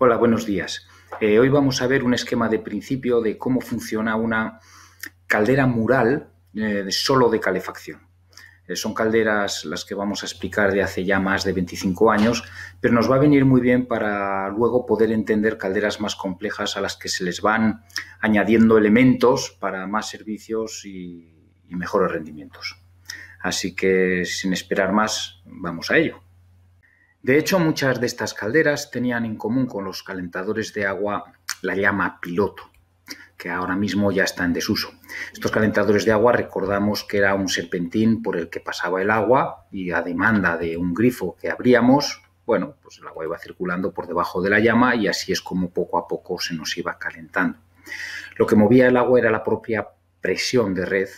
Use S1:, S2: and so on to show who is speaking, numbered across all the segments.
S1: Hola, buenos días. Eh, hoy vamos a ver un esquema de principio de cómo funciona una caldera mural eh, solo de calefacción. Eh, son calderas las que vamos a explicar de hace ya más de 25 años, pero nos va a venir muy bien para luego poder entender calderas más complejas a las que se les van añadiendo elementos para más servicios y mejores rendimientos. Así que sin esperar más, vamos a ello. De hecho, muchas de estas calderas tenían en común con los calentadores de agua la llama piloto, que ahora mismo ya está en desuso. Estos calentadores de agua recordamos que era un serpentín por el que pasaba el agua y a demanda de un grifo que abríamos, bueno, pues el agua iba circulando por debajo de la llama y así es como poco a poco se nos iba calentando. Lo que movía el agua era la propia presión de red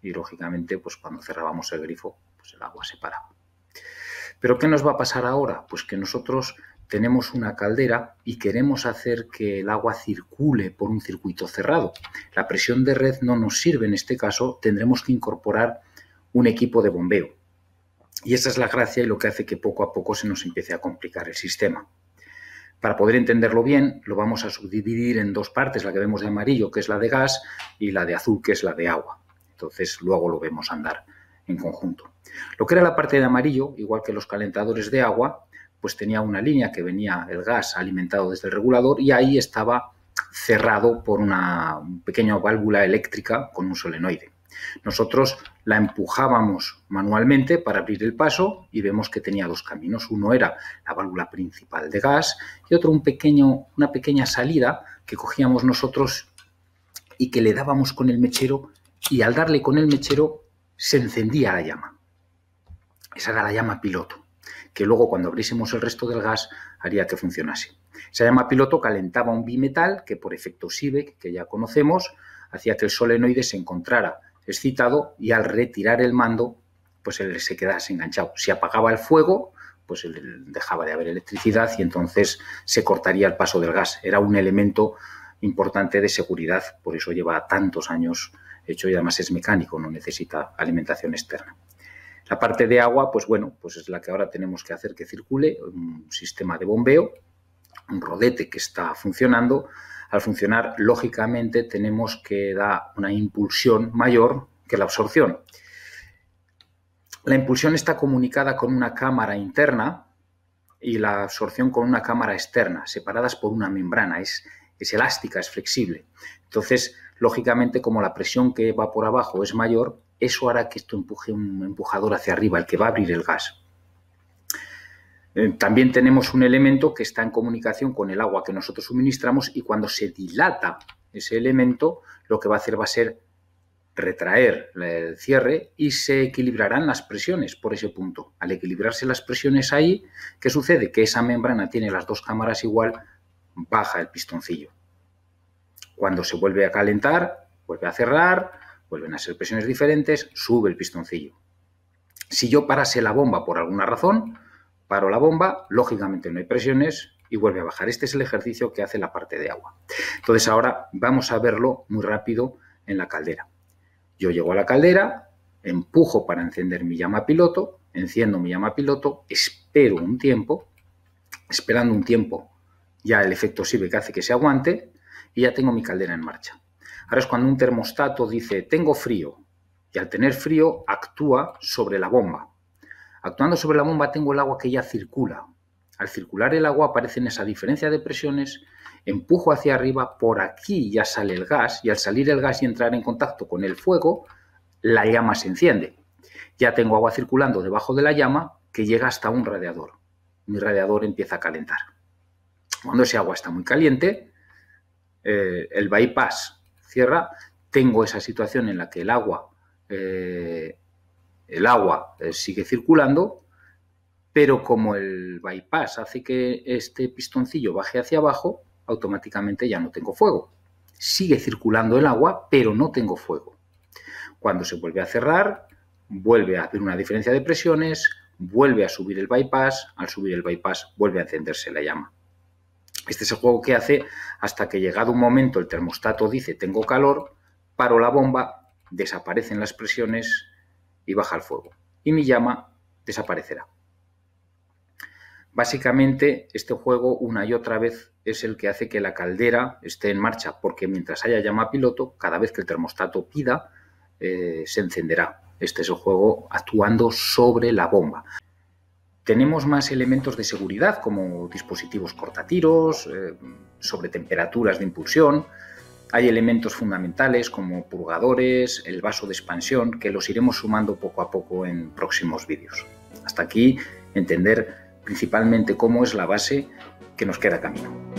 S1: y lógicamente pues cuando cerrábamos el grifo pues el agua se paraba. Pero ¿qué nos va a pasar ahora? Pues que nosotros tenemos una caldera y queremos hacer que el agua circule por un circuito cerrado. La presión de red no nos sirve en este caso, tendremos que incorporar un equipo de bombeo. Y esa es la gracia y lo que hace que poco a poco se nos empiece a complicar el sistema. Para poder entenderlo bien, lo vamos a subdividir en dos partes, la que vemos de amarillo, que es la de gas, y la de azul, que es la de agua. Entonces, luego lo vemos andar en conjunto. Lo que era la parte de amarillo, igual que los calentadores de agua, pues tenía una línea que venía el gas alimentado desde el regulador y ahí estaba cerrado por una pequeña válvula eléctrica con un solenoide. Nosotros la empujábamos manualmente para abrir el paso y vemos que tenía dos caminos. Uno era la válvula principal de gas y otro un pequeño, una pequeña salida que cogíamos nosotros y que le dábamos con el mechero y al darle con el mechero se encendía la llama. Esa era la llama piloto, que luego cuando abriésemos el resto del gas haría que funcionase. Esa llama piloto calentaba un bimetal que por efecto SIBEC, que ya conocemos, hacía que el solenoide se encontrara excitado y al retirar el mando, pues él se quedase enganchado. Si apagaba el fuego, pues él dejaba de haber electricidad y entonces se cortaría el paso del gas. Era un elemento importante de seguridad, por eso lleva tantos años de hecho, y además es mecánico, no necesita alimentación externa. La parte de agua, pues bueno, pues es la que ahora tenemos que hacer que circule, un sistema de bombeo, un rodete que está funcionando. Al funcionar, lógicamente, tenemos que dar una impulsión mayor que la absorción. La impulsión está comunicada con una cámara interna y la absorción con una cámara externa, separadas por una membrana. Es, es elástica, es flexible. Entonces, Lógicamente, como la presión que va por abajo es mayor, eso hará que esto empuje un empujador hacia arriba, el que va a abrir el gas. Eh, también tenemos un elemento que está en comunicación con el agua que nosotros suministramos y cuando se dilata ese elemento, lo que va a hacer va a ser retraer el cierre y se equilibrarán las presiones por ese punto. Al equilibrarse las presiones ahí, ¿qué sucede? Que esa membrana tiene las dos cámaras igual, baja el pistoncillo. Cuando se vuelve a calentar, vuelve a cerrar, vuelven a ser presiones diferentes, sube el pistoncillo. Si yo parase la bomba por alguna razón, paro la bomba, lógicamente no hay presiones y vuelve a bajar. Este es el ejercicio que hace la parte de agua. Entonces ahora vamos a verlo muy rápido en la caldera. Yo llego a la caldera, empujo para encender mi llama piloto, enciendo mi llama piloto, espero un tiempo, esperando un tiempo ya el efecto sirve que hace que se aguante, y ya tengo mi caldera en marcha. Ahora es cuando un termostato dice, tengo frío, y al tener frío actúa sobre la bomba. Actuando sobre la bomba tengo el agua que ya circula. Al circular el agua aparecen esa diferencia de presiones, empujo hacia arriba, por aquí ya sale el gas y al salir el gas y entrar en contacto con el fuego, la llama se enciende. Ya tengo agua circulando debajo de la llama que llega hasta un radiador. Mi radiador empieza a calentar. Cuando ese agua está muy caliente, eh, el bypass cierra, tengo esa situación en la que el agua, eh, el agua eh, sigue circulando, pero como el bypass hace que este pistoncillo baje hacia abajo, automáticamente ya no tengo fuego. Sigue circulando el agua, pero no tengo fuego. Cuando se vuelve a cerrar, vuelve a hacer una diferencia de presiones, vuelve a subir el bypass, al subir el bypass vuelve a encenderse la llama. Este es el juego que hace hasta que llegado un momento el termostato dice tengo calor, paro la bomba, desaparecen las presiones y baja el fuego. Y mi llama desaparecerá. Básicamente, este juego una y otra vez es el que hace que la caldera esté en marcha, porque mientras haya llama piloto, cada vez que el termostato pida, eh, se encenderá. Este es el juego actuando sobre la bomba. Tenemos más elementos de seguridad como dispositivos cortatiros, eh, sobre temperaturas de impulsión. Hay elementos fundamentales como purgadores, el vaso de expansión, que los iremos sumando poco a poco en próximos vídeos. Hasta aquí entender principalmente cómo es la base que nos queda camino.